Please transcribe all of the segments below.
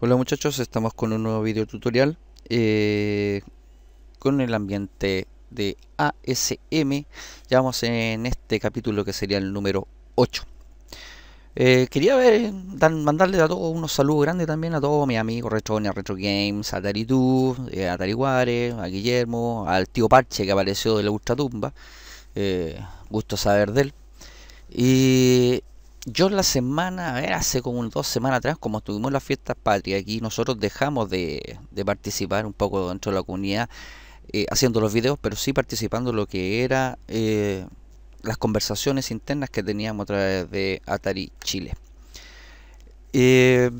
Hola muchachos, estamos con un nuevo video tutorial eh, con el ambiente de ASM. Ya vamos en este capítulo que sería el número 8. Eh, quería ver, mandarle a todos unos saludos grandes también a todos mis amigos Retronia, Retro Games, Atari Tube, eh, a a Guillermo, al tío Parche que apareció de la Ultratumba. Tumba gusto saber de él. Y yo la semana, a ver, hace como dos semanas atrás, como estuvimos en las fiestas patrias, aquí nosotros dejamos de, de participar un poco dentro de la comunidad eh, haciendo los videos, pero sí participando en lo que era eh, las conversaciones internas que teníamos a través de Atari Chile. Eh,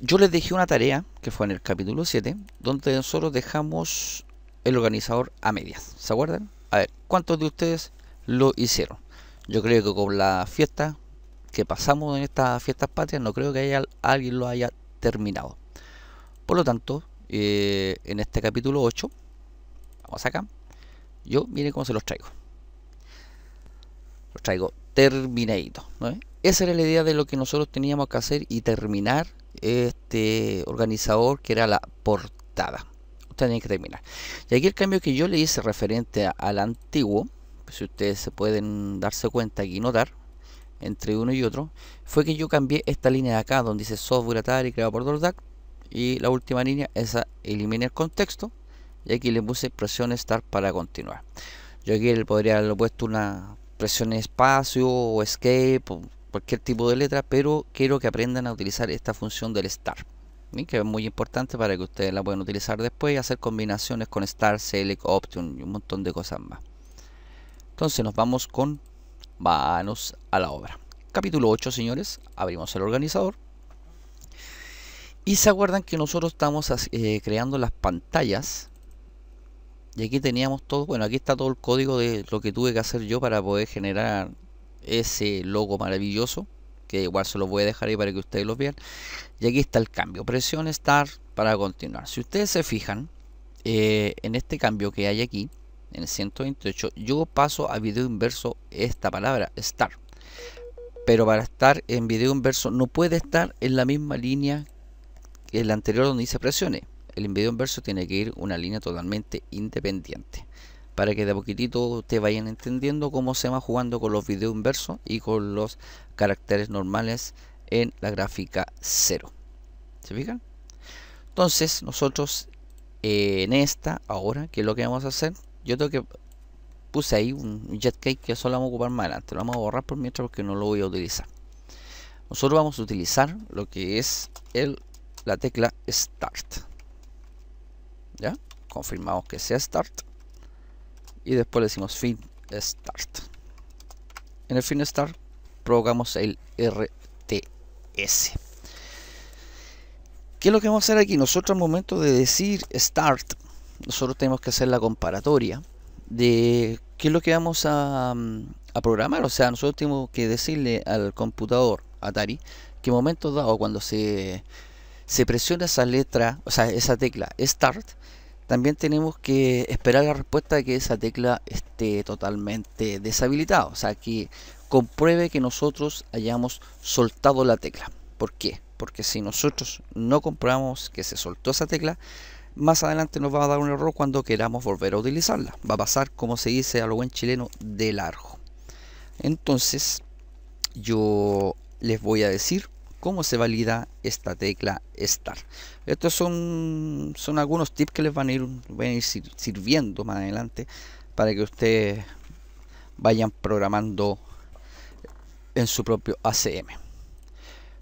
yo les dejé una tarea, que fue en el capítulo 7, donde nosotros dejamos el organizador a medias. ¿Se acuerdan? A ver, ¿cuántos de ustedes lo hicieron? Yo creo que con la fiesta pasamos en estas fiestas patrias, no creo que haya, alguien lo haya terminado. Por lo tanto, eh, en este capítulo 8, vamos acá, yo miren cómo se los traigo. Los traigo terminaditos. Esa era la idea de lo que nosotros teníamos que hacer y terminar este organizador que era la portada. Ustedes tiene que terminar. Y aquí el cambio que yo le hice referente al antiguo, si ustedes se pueden darse cuenta aquí notar, entre uno y otro, fue que yo cambié esta línea de acá, donde dice software Atari creado por Dordak y la última línea, esa elimina el contexto, y aquí le puse presión Start para continuar. Yo aquí le podría haber puesto una presión espacio o escape, o cualquier tipo de letra, pero quiero que aprendan a utilizar esta función del Start. que es muy importante para que ustedes la puedan utilizar después y hacer combinaciones con Start, Select, Option y un montón de cosas más. Entonces nos vamos con Vámonos a la obra. Capítulo 8, señores. Abrimos el organizador. Y se acuerdan que nosotros estamos eh, creando las pantallas. Y aquí teníamos todo. Bueno, aquí está todo el código de lo que tuve que hacer yo para poder generar ese logo maravilloso. Que igual se los voy a dejar ahí para que ustedes lo vean. Y aquí está el cambio. Presión Start para continuar. Si ustedes se fijan eh, en este cambio que hay aquí en el 128, yo paso a video inverso esta palabra, estar. Pero para estar en video inverso no puede estar en la misma línea que el anterior donde dice presione. El video inverso tiene que ir una línea totalmente independiente. Para que de a poquitito te vayan entendiendo cómo se va jugando con los videos inversos y con los caracteres normales en la gráfica 0. ¿Se fijan? Entonces nosotros eh, en esta ahora, ¿qué es lo que vamos a hacer? Yo tengo que... Puse ahí un cake que solo vamos a ocupar más adelante. Lo vamos a borrar por mientras porque no lo voy a utilizar. Nosotros vamos a utilizar lo que es el, la tecla Start. ¿Ya? Confirmamos que sea Start. Y después le decimos Fin Start. En el Fin Start provocamos el RTS. ¿Qué es lo que vamos a hacer aquí? Nosotros al momento de decir Start nosotros tenemos que hacer la comparatoria de qué es lo que vamos a, mm, programar. O sea, nosotros tenemos que decirle al computador Atari que momento dado cuando se, se presiona esa letra, o sea, esa tecla Start, también tenemos que esperar la respuesta de que esa tecla esté totalmente deshabilitada. O sea, que compruebe que nosotros hayamos soltado la tecla. ¿Por qué? Porque si nosotros no comprobamos que se soltó esa tecla, más adelante nos va a dar un error cuando queramos volver a utilizarla. Va a pasar, como se dice a lo buen chileno, de largo. Entonces, yo les voy a decir cómo se valida esta tecla Start. Estos son, son algunos tips que les van a ir, van a ir sirviendo más adelante para que ustedes vayan programando en su propio ACM.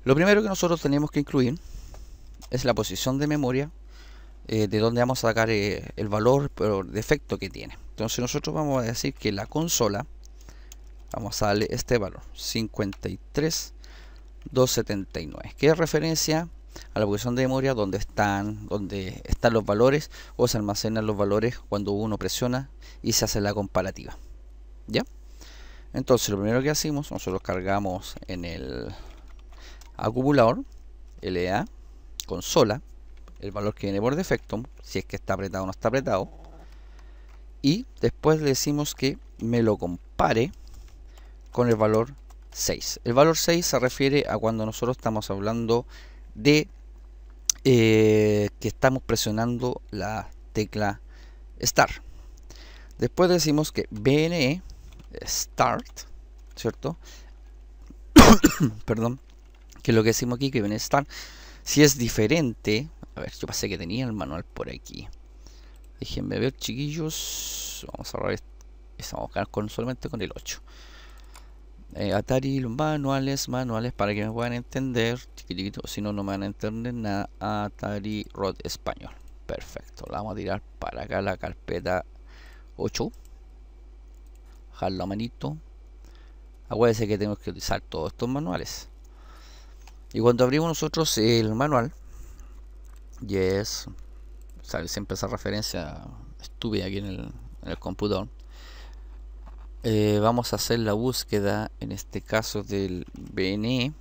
Lo primero que nosotros tenemos que incluir es la posición de memoria eh, de dónde vamos a sacar eh, el valor por defecto que tiene. Entonces nosotros vamos a decir que la consola, vamos a darle este valor, 53.279, que es referencia a la posición de memoria donde están, donde están los valores o se almacenan los valores cuando uno presiona y se hace la comparativa. ¿Ya? Entonces lo primero que hacemos, nosotros cargamos en el acumulador LA consola el valor que viene por defecto, si es que está apretado o no está apretado. Y después le decimos que me lo compare con el valor 6. El valor 6 se refiere a cuando nosotros estamos hablando de eh, que estamos presionando la tecla Start. Después decimos que BNE Start, ¿cierto? Perdón, que lo que decimos aquí, que BNE Start, si es diferente a ver, yo pasé que tenía el manual por aquí. Déjenme ver, chiquillos. Vamos a ahorrar Vamos solamente con el 8. Eh, Atari, manuales, manuales para que me puedan entender. si no, no me van a entender nada. Atari Rod Español. Perfecto. La vamos a tirar para acá la carpeta 8. Bajar la manito. Acuérdense que tenemos que utilizar todos estos manuales. Y cuando abrimos nosotros el manual, Yes. ¿Sabes? Siempre esa referencia estuve aquí en el, computador. Eh, vamos a hacer la búsqueda en este caso del BNE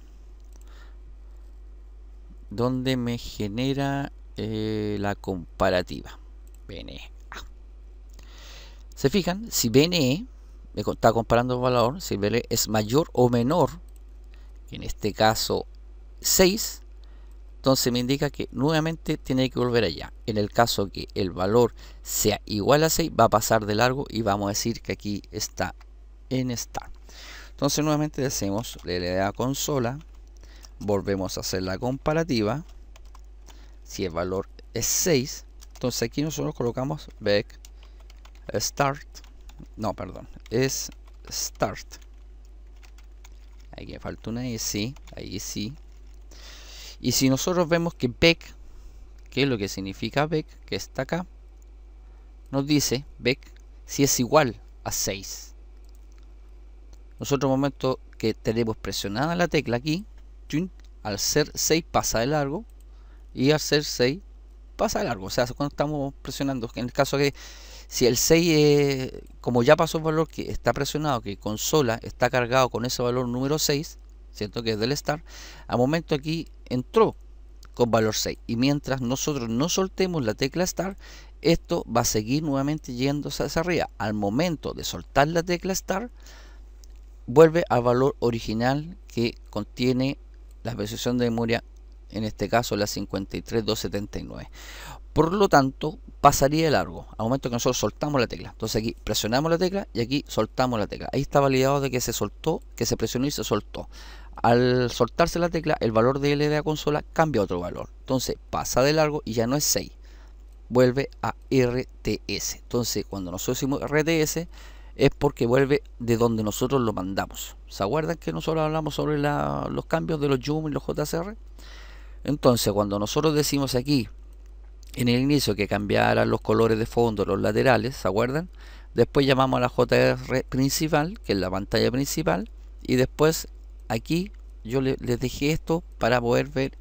donde me genera eh, la comparativa BNE se fijan si BNE me está comparando el valor si BNE es mayor o menor en este caso 6 entonces me indica que nuevamente tiene que volver allá. En el caso que el valor sea igual a 6, va a pasar de largo y vamos a decir que aquí está en start. Entonces nuevamente decimos le le da consola, volvemos a hacer la comparativa. Si el valor es 6, entonces aquí nosotros colocamos back start. No, perdón, es start. Aquí falta una y sí, ahí sí, y si nosotros vemos que BEC, que es lo que significa BEC, que está acá, nos dice BEC si es igual a 6. Nosotros, momento que tenemos presionada la tecla aquí, al ser 6 pasa de largo y al ser 6 pasa de largo. O sea, cuando estamos presionando, en el caso que si el 6, como ya pasó el valor que está presionado, que consola está cargado con ese valor número 6, siento Que es del Star, a momento aquí entró con valor 6. Y mientras nosotros no soltemos la tecla Star, esto va a seguir nuevamente yendo hacia arriba. Al momento de soltar la tecla Star, vuelve al valor original que contiene la posición de memoria, en este caso la 53279. Por lo tanto, pasaría el largo al momento que nosotros soltamos la tecla. Entonces aquí presionamos la tecla y aquí soltamos la tecla. Ahí está validado de que se soltó, que se presionó y se soltó. Al soltarse la tecla, el valor de L la consola cambia a otro valor. Entonces pasa de largo y ya no es 6. Vuelve a RTS. Entonces cuando nosotros decimos RTS es porque vuelve de donde nosotros lo mandamos. ¿Se acuerdan que nosotros hablamos sobre los cambios de los zoom y los JCR? Entonces cuando nosotros decimos aquí en el inicio que cambiaran los colores de fondo, los laterales, ¿se acuerdan? Después llamamos a la JR principal, que es la pantalla principal, y después aquí yo les dejé esto para poder ver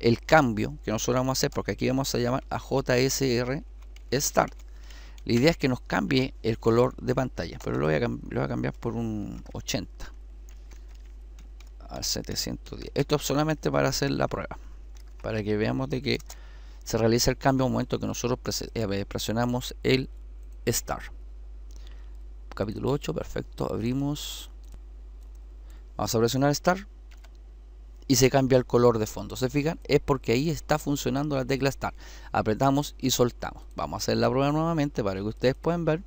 el cambio que nosotros vamos a hacer porque aquí vamos a llamar a JSR Start. La idea es que nos cambie el color de pantalla, pero lo voy a, cambiar por un 80 al 710. Esto es solamente para hacer la prueba, para que veamos de que se realiza el cambio al momento que nosotros eh, presionamos el Start. Capítulo 8, perfecto, abrimos Vamos a presionar Start y se cambia el color de fondo. ¿Se fijan? Es porque ahí está funcionando la tecla Start. Apretamos y soltamos. Vamos a hacer la prueba nuevamente para que ustedes puedan ver.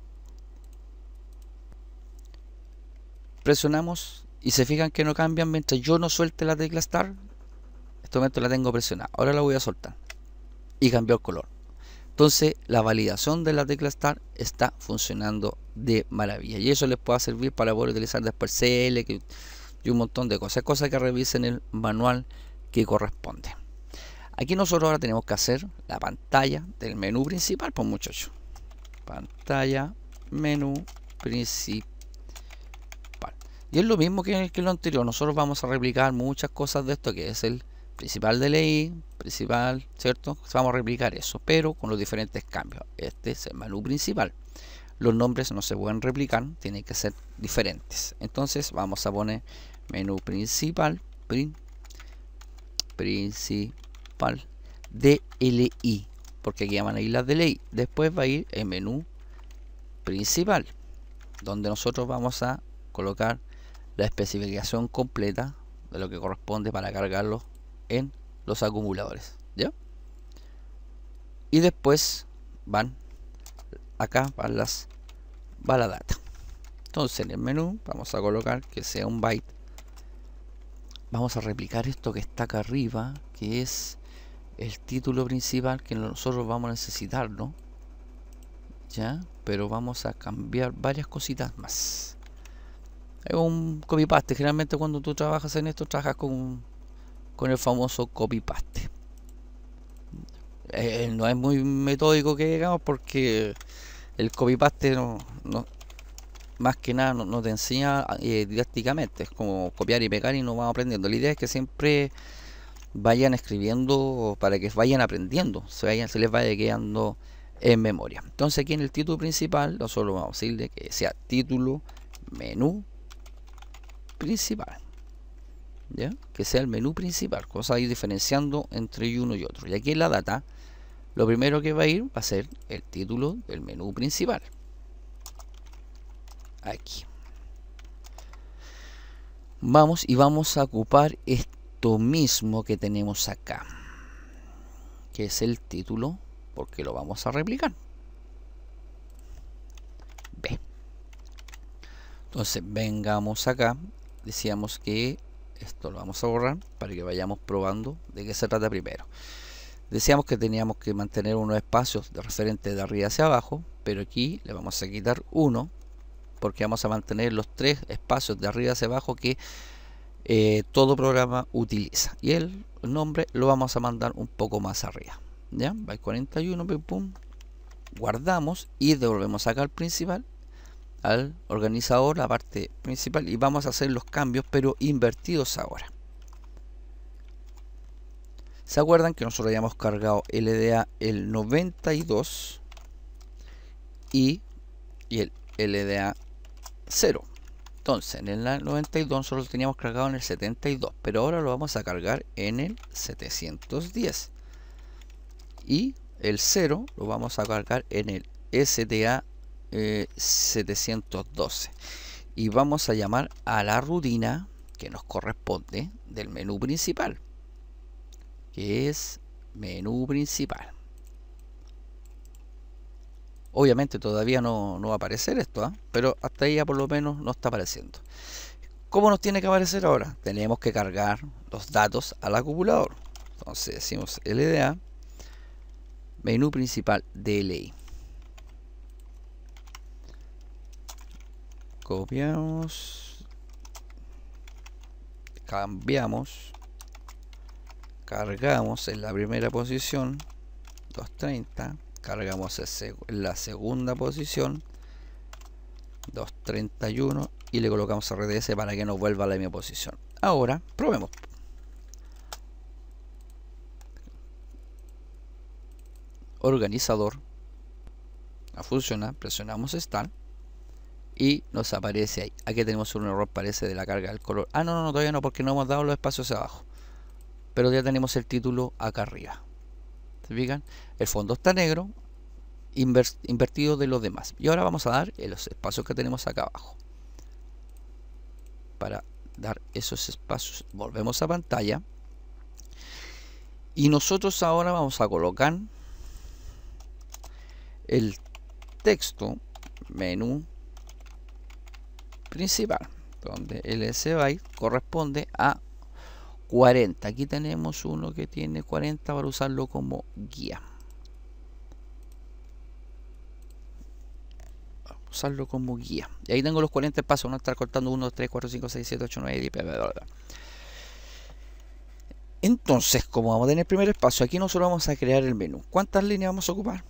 Presionamos y se fijan que no cambian mientras yo no suelte la tecla Start. En este momento la tengo presionada. Ahora la voy a soltar. Y cambió el color. Entonces la validación de la tecla Start está funcionando de maravilla. Y eso les puede servir para poder utilizar después CL, y un montón de cosas. Cosas que revisen el manual que corresponde. Aquí nosotros ahora tenemos que hacer la pantalla del menú principal, pues muchachos. Pantalla, menú principal. Y es lo mismo que en el que lo anterior. Nosotros vamos a replicar muchas cosas de esto que es el principal de ley, principal, ¿cierto? Vamos a replicar eso, pero con los diferentes cambios. Este es el menú principal los nombres no se pueden replicar, tienen que ser diferentes. Entonces vamos a poner menú principal, principal, DLI, porque aquí van a ir las de ley. Después va a ir el menú principal, donde nosotros vamos a colocar la especificación completa de lo que corresponde para cargarlo en los acumuladores. Y después van acá van las va la data. Entonces en el menú vamos a colocar que sea un byte. Vamos a replicar esto que está acá arriba, que es el título principal que nosotros vamos a necesitar, Ya, pero vamos a cambiar varias cositas más. Es un copy paste. Generalmente cuando tú trabajas en esto, trabajas con, con el famoso copy paste. Eh, no es muy metódico que digamos porque el copy-paste no, más que nada no, enseña eh, didácticamente, es como copiar y pegar y no van aprendiendo. La idea es que siempre vayan escribiendo para que vayan aprendiendo, se, vayan, se les vaya quedando en memoria. Entonces aquí en el título principal, nosotros vamos a decirle que sea título, menú principal. ¿Ya? Que sea el menú principal, cosa ir diferenciando entre uno y otro. Y aquí en la data, lo primero que va a ir va a ser el título del menú principal. Aquí. Vamos y vamos a ocupar esto mismo que tenemos acá. Que es el título porque lo vamos a replicar. B. Entonces vengamos acá. Decíamos que esto lo vamos a borrar para que vayamos probando de qué se trata primero. Decíamos que teníamos que mantener unos espacios de referente de arriba hacia abajo, pero aquí le vamos a quitar uno porque vamos a mantener los tres espacios de arriba hacia abajo que eh, todo programa utiliza. Y el nombre lo vamos a mandar un poco más arriba. ¿Ya? by 41, pum. Guardamos y devolvemos acá al principal, al organizador, la parte principal. Y vamos a hacer los cambios, pero invertidos ahora. ¿Se acuerdan que nosotros habíamos cargado LDA el 92 y, el LDA 0? Entonces, en el 92 nosotros lo teníamos cargado en el 72, pero ahora lo vamos a cargar en el 710. Y el 0 lo vamos a cargar en el STA 712. Eh, y vamos a llamar a la rutina que nos corresponde del menú principal que es menú principal. Obviamente todavía no, va a aparecer esto, ¿ah? pero hasta ahí ya por lo menos no está apareciendo. ¿Cómo nos tiene que aparecer ahora? Tenemos que cargar los datos al acumulador. Entonces decimos LDA, menú principal DLI. Copiamos, cambiamos cargamos en la primera posición 230 cargamos en la segunda posición 231 y le colocamos RDS para que nos vuelva a la misma posición ahora probemos organizador a funciona presionamos start y nos aparece ahí aquí tenemos un error parece de la carga del color ah no no, no todavía no porque no hemos dado los espacios abajo pero ya tenemos el título acá arriba. ¿Se El fondo está negro, invertido de los demás. Y ahora vamos a dar los espacios que tenemos acá abajo. Para dar esos espacios, volvemos a pantalla. Y nosotros ahora vamos a colocar el texto menú principal, donde el byte corresponde a 40. Aquí tenemos uno que tiene 40 para usarlo como guía. usarlo como guía. Y ahí tengo los 40 pasos. a estar cortando 1, 2, 3, 4, 5, 6, 7, 8, 9, 10, bla, Entonces, como vamos a tener el primer espacio, aquí nosotros vamos a crear el menú. ¿Cuántas líneas vamos a ocupar?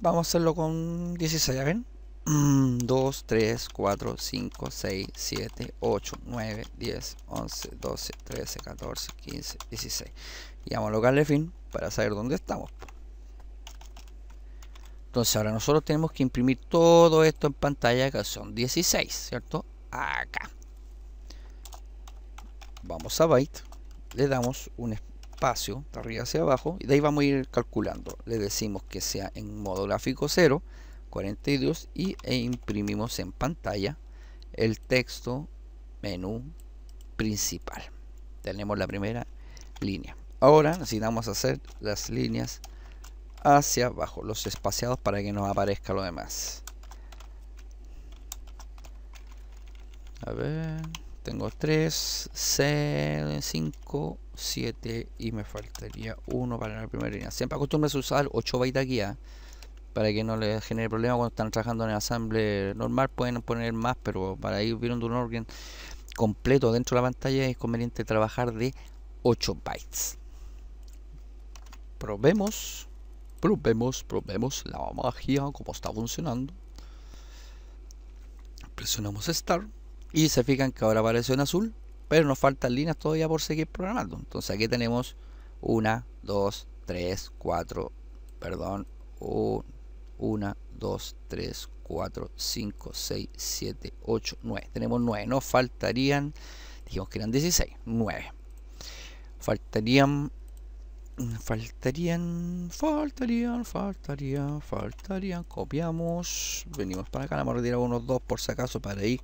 Vamos a hacerlo con 16, ¿ya ven? 2, 3, 4, 5, 6, 7, 8, 9, 10, 11, 12, 13, 14, 15, 16. Y vamos a colocarle fin para saber dónde estamos. Entonces ahora nosotros tenemos que imprimir todo esto en pantalla que son 16, ¿cierto? Acá. Vamos a Byte, le damos un espacio de arriba hacia abajo y de ahí vamos a ir calculando. Le decimos que sea en modo gráfico 0 42 y, e imprimimos en pantalla el texto menú principal. Tenemos la primera línea. Ahora necesitamos hacer las líneas hacia abajo, los espaciados para que nos aparezca lo demás. A ver, tengo 3, 5, 7 y me faltaría uno para la primera línea. Siempre acostumbras a usar 8 bytes guía para que no les genere problema cuando están trabajando en el asamble normal pueden poner más pero para ir viendo un orden completo dentro de la pantalla es conveniente trabajar de 8 bytes probemos probemos probemos la magia como está funcionando presionamos start y se fijan que ahora aparece en azul pero nos faltan líneas todavía por seguir programando entonces aquí tenemos 1 2 3 4 perdón 1 1, 2, 3, 4, 5, 6, 7, 8, 9. Tenemos 9. Nos faltarían, dijimos que eran 16, 9. Faltarían, faltarían, faltarían, faltarían, faltarían. Copiamos, venimos para acá, vamos a retirar unos 2 por si acaso para ir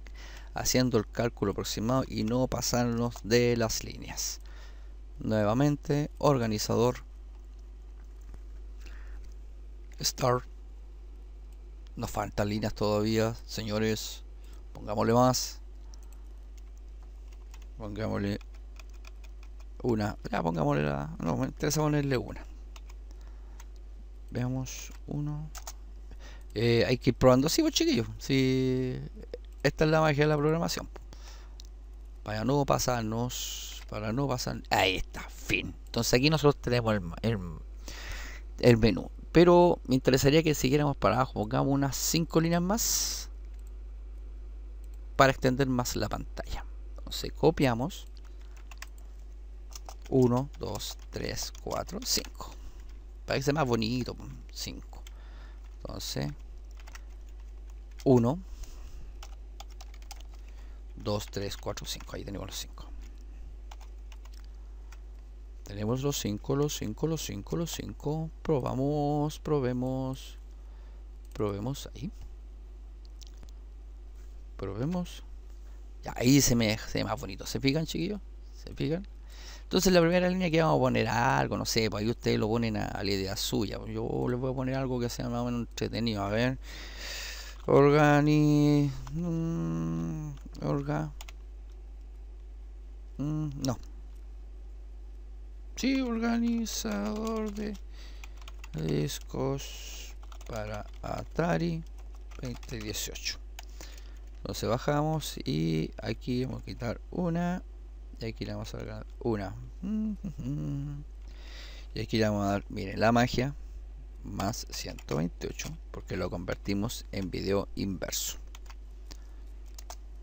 haciendo el cálculo aproximado y no pasarnos de las líneas. Nuevamente, organizador. Start nos faltan líneas todavía, señores. Pongámosle más. Pongámosle una. Ya, pongámosle la. No, me interesa ponerle una. Veamos uno. Eh, hay que ir probando sí, pues, chiquillos. Si esta es la magia de la programación. Para no pasarnos. Para no pasar. Ahí está, fin. Entonces aquí nosotros tenemos el, el menú. Pero me interesaría que siguiéramos para abajo, pongamos unas 5 líneas más para extender más la pantalla. Entonces copiamos 1, 2, 3, 4, 5. Para que sea más bonito, 5. Pues, Entonces 1, 2, 3, 4, 5. Ahí tenemos los 5. Tenemos los cinco los cinco los cinco los cinco Probamos, probemos. Probemos ahí. Probemos. Y ahí se me, se más bonito. ¿Se fijan, chiquillos? ¿Se fijan? Entonces la primera línea que vamos a poner algo, no sé, pues ahí ustedes lo ponen a, la idea suya. Yo les voy a poner algo que sea más o menos entretenido. A ver. Organi... Mm, mm no y organizador de discos para Atari 2018. Entonces bajamos y aquí vamos a quitar una. Y aquí le vamos a dar una. Y aquí le vamos a dar, miren, la magia más 128 porque lo convertimos en video inverso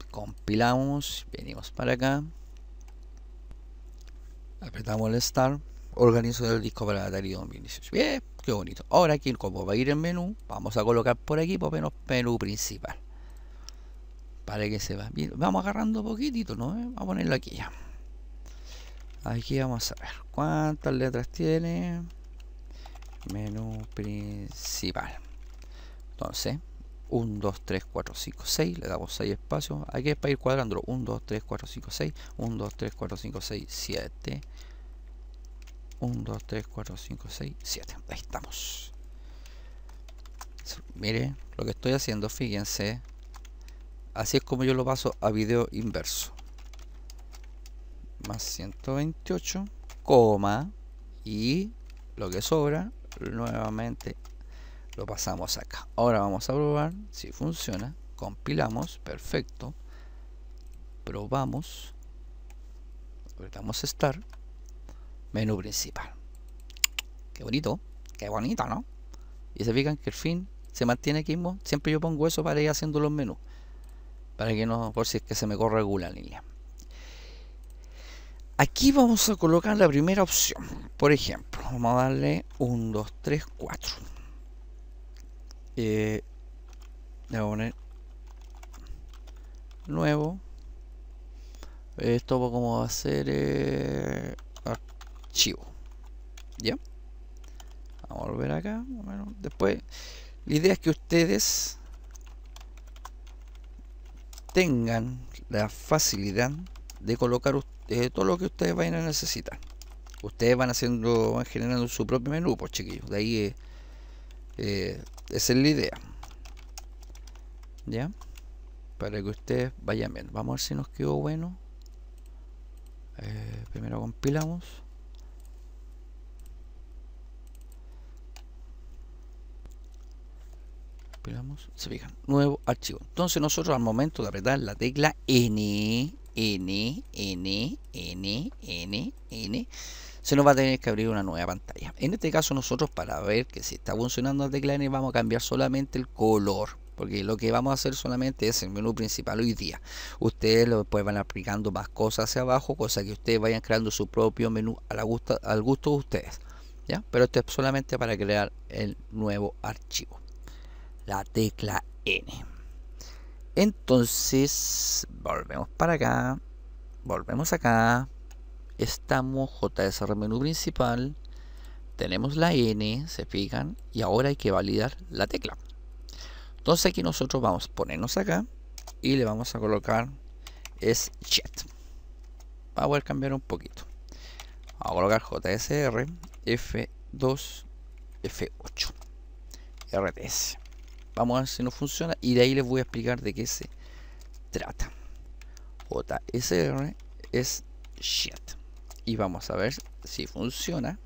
compilamos venimos para acá apretamos el Start, organizo el disco para la Atari 2018. Bien, qué bonito. Ahora aquí, como va a ir el menú, vamos a colocar por aquí, por menos menú principal. Para que se va. Bien, vamos agarrando poquitito, ¿no? Eh, vamos a ponerlo aquí ya. Aquí vamos a ver cuántas letras tiene. Menú principal. Entonces, 1, 2, 3, 4, 5, 6. Le damos 6 espacios. hay que para ir cuadrando, 1, 2, 3, 4, 5, 6. 1, 2, 3, 4, 5, 6, 7. 1, 2, 3, 4, 5, 6, 7. Ahí estamos. Mire lo que estoy haciendo, fíjense. Así es como yo lo paso a video inverso. Más 128, coma. Y lo que sobra, nuevamente pasamos acá ahora vamos a probar si funciona compilamos perfecto probamos apretamos start menú principal qué bonito qué bonito no y se fijan que el fin se mantiene aquí siempre yo pongo eso para ir haciendo los menús para que no por si es que se me corre alguna línea aquí vamos a colocar la primera opción por ejemplo vamos a darle 1 2 3 4 voy a poner nuevo esto como va a ser eh, archivo ya vamos a volver acá después la idea es que ustedes tengan la facilidad de colocar todo lo que ustedes vayan a necesitar ustedes van haciendo van generando su propio menú pues chiquillos de ahí eh, eh esa es la idea. ¿Ya? Para que ustedes vayan bien. Vamos a ver si nos quedó bueno. Eh, primero compilamos. Compilamos. Se fijan. Nuevo archivo. Entonces nosotros al momento de apretar la tecla N, N, N, N, N, N, se nos va a tener que abrir una nueva pantalla. En este caso nosotros para ver que si está funcionando la tecla N vamos a cambiar solamente el color. Porque lo que vamos a hacer solamente es el menú principal hoy día. Ustedes después van aplicando más cosas hacia abajo, cosa que ustedes vayan creando su propio menú al gusto de ustedes. ¿ya? Pero esto es solamente para crear el nuevo archivo. La tecla N. Entonces, volvemos para acá. Volvemos acá estamos JSR menú principal, tenemos la N, se fijan, y ahora hay que validar la tecla. Entonces aquí nosotros vamos a ponernos acá y le vamos a colocar es chat. a poder cambiar un poquito. Vamos a colocar JSR F2 F8 RTS. Vamos a ver si nos funciona y de ahí les voy a explicar de qué se trata. JSR es chat y vamos a ver si funciona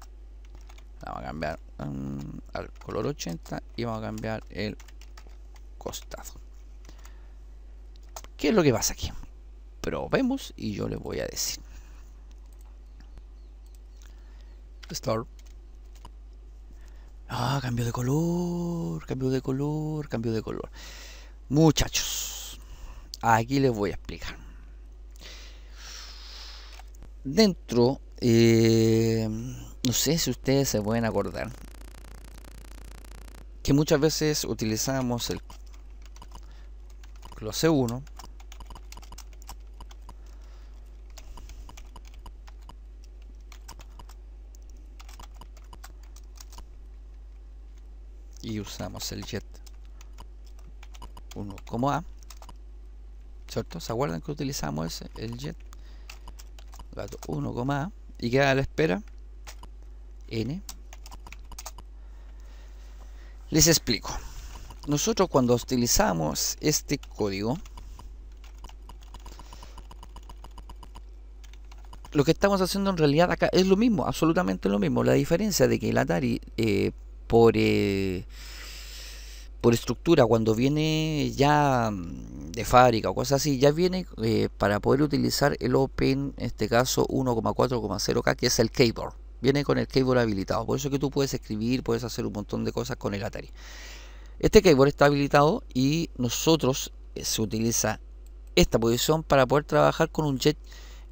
vamos a cambiar mm, al color 80 y vamos a cambiar el costado qué es lo que pasa aquí probemos y yo les voy a decir store ah cambio de color cambio de color cambio de color muchachos aquí les voy a explicar dentro, eh, no sé si ustedes se pueden acordar, que muchas veces utilizamos el close 1 y usamos el jet 1 como A ¿cierto? ¿se acuerdan que utilizamos ese, el jet 1, y queda a la espera n. Les explico. Nosotros cuando utilizamos este código, lo que estamos haciendo en realidad acá es lo mismo, absolutamente lo mismo. La diferencia de que el Atari eh, por... Eh, por estructura, cuando viene ya mm, de fábrica o cosas así, ya viene eh, para poder utilizar el Open, en este caso 1,4,0K, que es el keyboard. Viene con el keyboard habilitado. Por eso que tú puedes escribir, puedes hacer un montón de cosas con el Atari. Este keyboard está habilitado y nosotros eh, se utiliza esta posición para poder trabajar con un jet,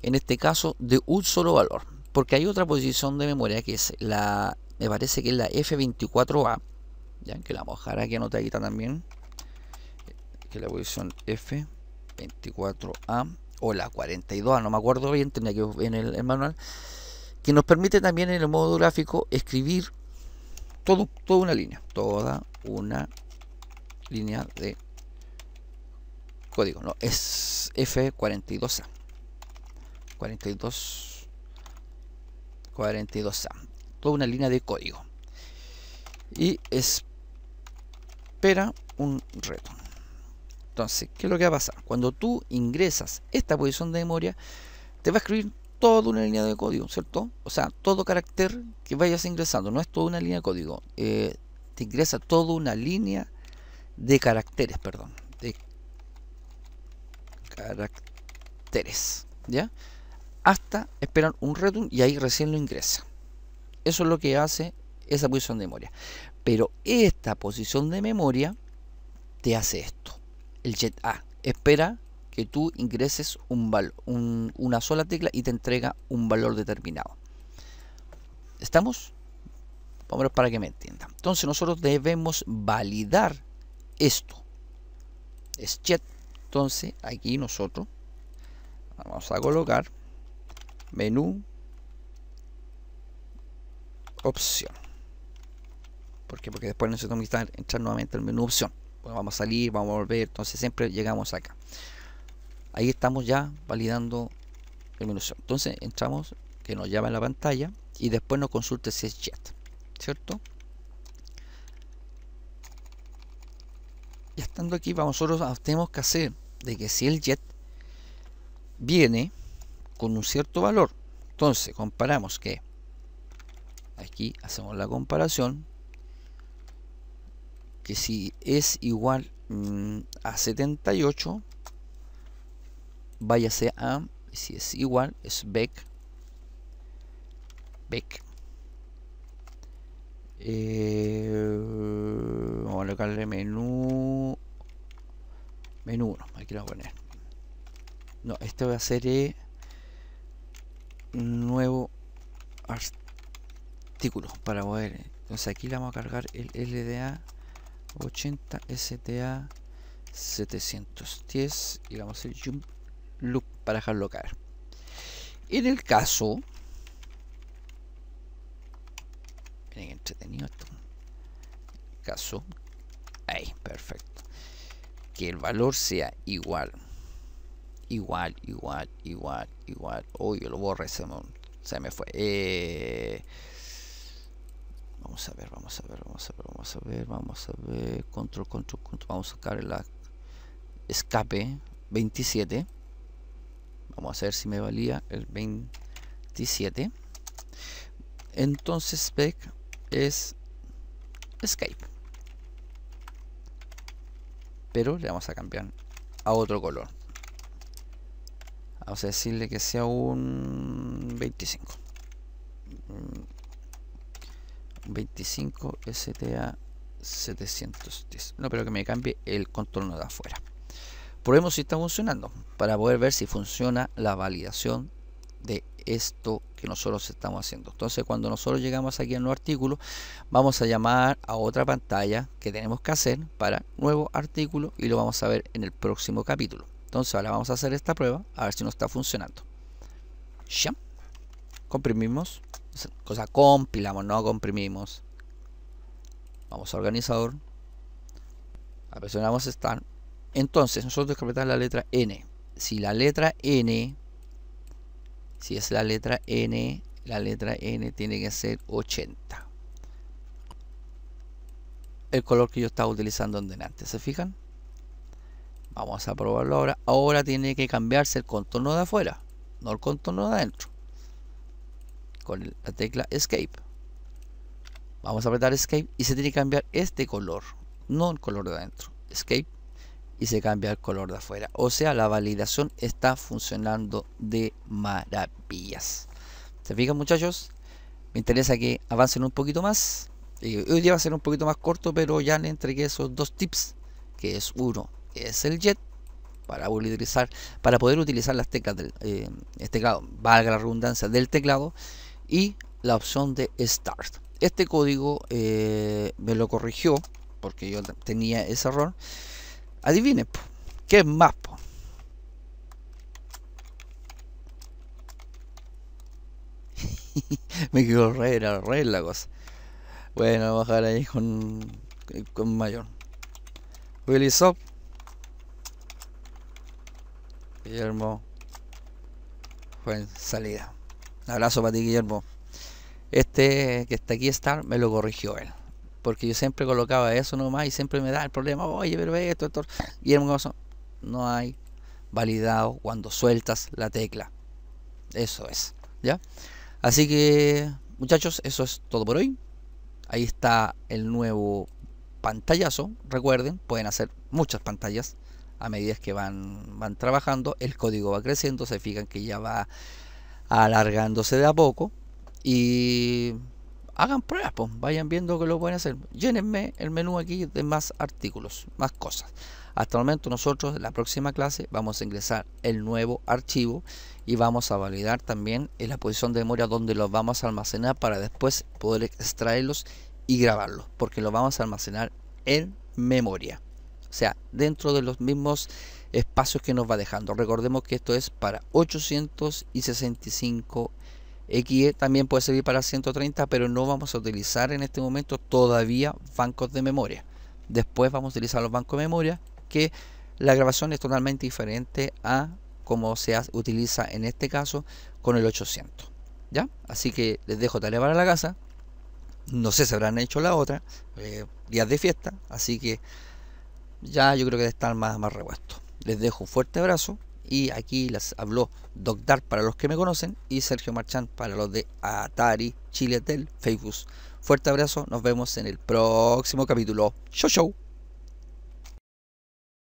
en este caso, de un solo valor. Porque hay otra posición de memoria que es la, me parece que es la F24A, ya que la mojara que ayuda también. Que la versión F 24A o la 42A, no me acuerdo bien, tenía que ver en el, manual. Que nos permite también en el modo gráfico escribir todo, toda una línea. Toda una línea de código. No, es F42A. 42 42A. Toda una línea de código. Y es espera un reto. Entonces, ¿qué es lo que va a pasar? Cuando tú ingresas esta posición de memoria, te va a escribir toda una línea de código, ¿cierto? O sea, todo carácter que vayas ingresando, no es toda una línea de código, eh, te ingresa toda una línea de caracteres, perdón, de caracteres, ¿ya? Hasta esperar un return y ahí recién lo ingresa. Eso es lo que hace esa posición de memoria. Pero esta posición de memoria te hace esto. El jet A espera que tú ingreses un valor, una sola tecla y te entrega un valor determinado. ¿Estamos? Vamos para que me entiendan. Entonces nosotros debemos validar esto. Es jet. Entonces aquí nosotros vamos a colocar menú opción porque Porque después necesitamos entrar nuevamente al menú opción. vamos a salir, vamos a volver, entonces siempre llegamos acá. Ahí estamos ya validando el menú opción. Entonces entramos, que nos llama en la pantalla y después nos consulte si es jet ¿cierto? Ya estando aquí, vamos, nosotros ah, tenemos que hacer de que si el jet viene con un cierto valor, entonces comparamos que aquí hacemos la comparación que si es igual mm, a 78, váyase a, si es igual, es back, back. Eh, vamos a colocarle menú, menú 1, aquí lo voy a poner. No, este va a hacer eh, nuevo artículo para poder. Entonces aquí le vamos a cargar el LDA 80 STA 710 y vamos a hacer jump loop para dejarlo caer. En el caso, miren entretenido caso, ahí, perfecto. Que el valor sea igual, igual, igual, igual, igual. Uy, yo lo borré, se me, se me fue. Eh, Vamos a ver, vamos a ver, vamos a ver, vamos a ver, vamos a ver. Control, control, control. Vamos a sacar el escape 27. Vamos a ver si me valía el 27. Entonces spec es escape. Pero le vamos a cambiar a otro color. Vamos a decirle que sea un 25. 25 STA 710. No, pero que me cambie el contorno de afuera. Probemos si está funcionando para poder ver si funciona la validación de esto que nosotros estamos haciendo. Entonces, cuando nosotros llegamos aquí a nuevo artículo, vamos a llamar a otra pantalla que tenemos que hacer para nuevo artículo y lo vamos a ver en el próximo capítulo. Entonces, ahora vamos a hacer esta prueba a ver si nos está funcionando. Ya. Comprimimos cosa compilamos, no comprimimos. Vamos a organizador. Presionamos Start. Entonces, nosotros capital la letra N. Si la letra N, si es la letra N, la letra N tiene que ser 80. El color que yo estaba utilizando en delante, ¿se fijan? Vamos a probarlo ahora. Ahora tiene que cambiarse el contorno de afuera, no el contorno de adentro con la tecla escape vamos a apretar escape y se tiene que cambiar este color no el color de adentro escape y se cambia el color de afuera o sea la validación está funcionando de maravillas se fijan muchachos me interesa que avancen un poquito más eh, hoy día va a ser un poquito más corto pero ya le entregué esos dos tips que es uno es el jet para utilizar para poder utilizar las teclas del eh, este teclado valga la redundancia del teclado y la opción de Start. Este código eh, me lo corrigió porque yo tenía ese error. adivine ¿qué es más? me quedó re, re la cosa. Bueno, bajar ahí con, mayor. Willy Sop. Guillermo. fue salida. Un abrazo para ti, Guillermo. Este que está aquí, Star, me lo corrigió él. Porque yo siempre colocaba eso nomás y siempre me da el problema. Oye, pero esto, esto. Guillermo no hay validado cuando sueltas la tecla. Eso es. ¿Ya? Así que, muchachos, eso es todo por hoy. Ahí está el nuevo pantallazo. Recuerden, pueden hacer muchas pantallas a medida que van, van trabajando. El código va creciendo. Se fijan que ya va alargándose de a poco y hagan pruebas, pues, vayan viendo que lo pueden hacer. Llénenme el menú aquí de más artículos, más cosas. Hasta el momento nosotros en la próxima clase vamos a ingresar el nuevo archivo y vamos a validar también en la posición de memoria donde los vamos a almacenar para después poder extraerlos y grabarlos, porque los vamos a almacenar en memoria. O sea, dentro de los mismos espacios que nos va dejando. Recordemos que esto es para 865 x también puede servir para 130, pero no vamos a utilizar en este momento todavía bancos de memoria. Después vamos a utilizar los bancos de memoria, que la grabación es totalmente diferente a cómo se utiliza en este caso con el 800. ¿Ya? Así que les dejo tarea para la casa. No sé si habrán hecho la otra, eh, días de fiesta, así que ya yo creo que están más, más Les dejo un fuerte abrazo y aquí les habló Doc para los que me conocen y Sergio Marchán para los de Atari, Chiletel, Facebook. Fuerte abrazo, nos vemos en el próximo capítulo. Chau, chau.